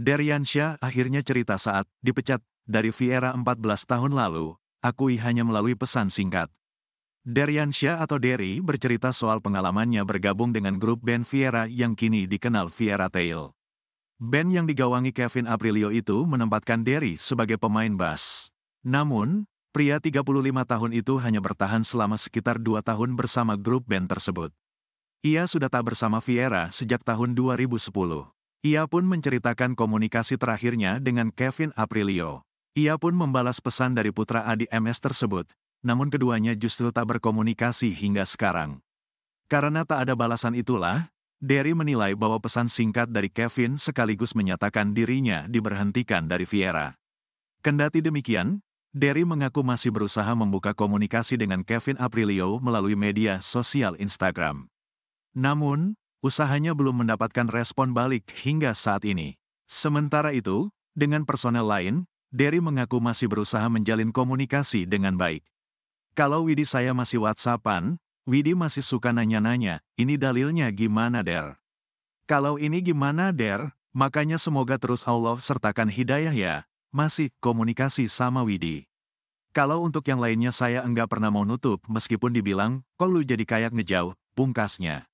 Deriansyah akhirnya cerita saat dipecat dari Viera 14 tahun lalu, akui hanya melalui pesan singkat. Deriansyah atau Derry bercerita soal pengalamannya bergabung dengan grup band Viera yang kini dikenal Viera Tail. Band yang digawangi Kevin Aprilio itu menempatkan Derry sebagai pemain bass. Namun, pria 35 tahun itu hanya bertahan selama sekitar 2 tahun bersama grup band tersebut. Ia sudah tak bersama Viera sejak tahun 2010. Ia pun menceritakan komunikasi terakhirnya dengan Kevin Aprilio. Ia pun membalas pesan dari putra adik MS tersebut, namun keduanya justru tak berkomunikasi hingga sekarang. Karena tak ada balasan itulah, Derry menilai bahwa pesan singkat dari Kevin sekaligus menyatakan dirinya diberhentikan dari Viera. Kendati demikian, Derry mengaku masih berusaha membuka komunikasi dengan Kevin Aprilio melalui media sosial Instagram. Namun, usahanya belum mendapatkan respon balik hingga saat ini. Sementara itu, dengan personel lain, Derry mengaku masih berusaha menjalin komunikasi dengan baik. Kalau Widi saya masih WhatsAppan, Widi masih suka nanya-nanya, ini dalilnya gimana Der? Kalau ini gimana Der? Makanya semoga terus Allah sertakan hidayah ya, masih komunikasi sama Widi. Kalau untuk yang lainnya saya enggak pernah mau nutup meskipun dibilang, kok lu jadi kayak ngejauh, pungkasnya.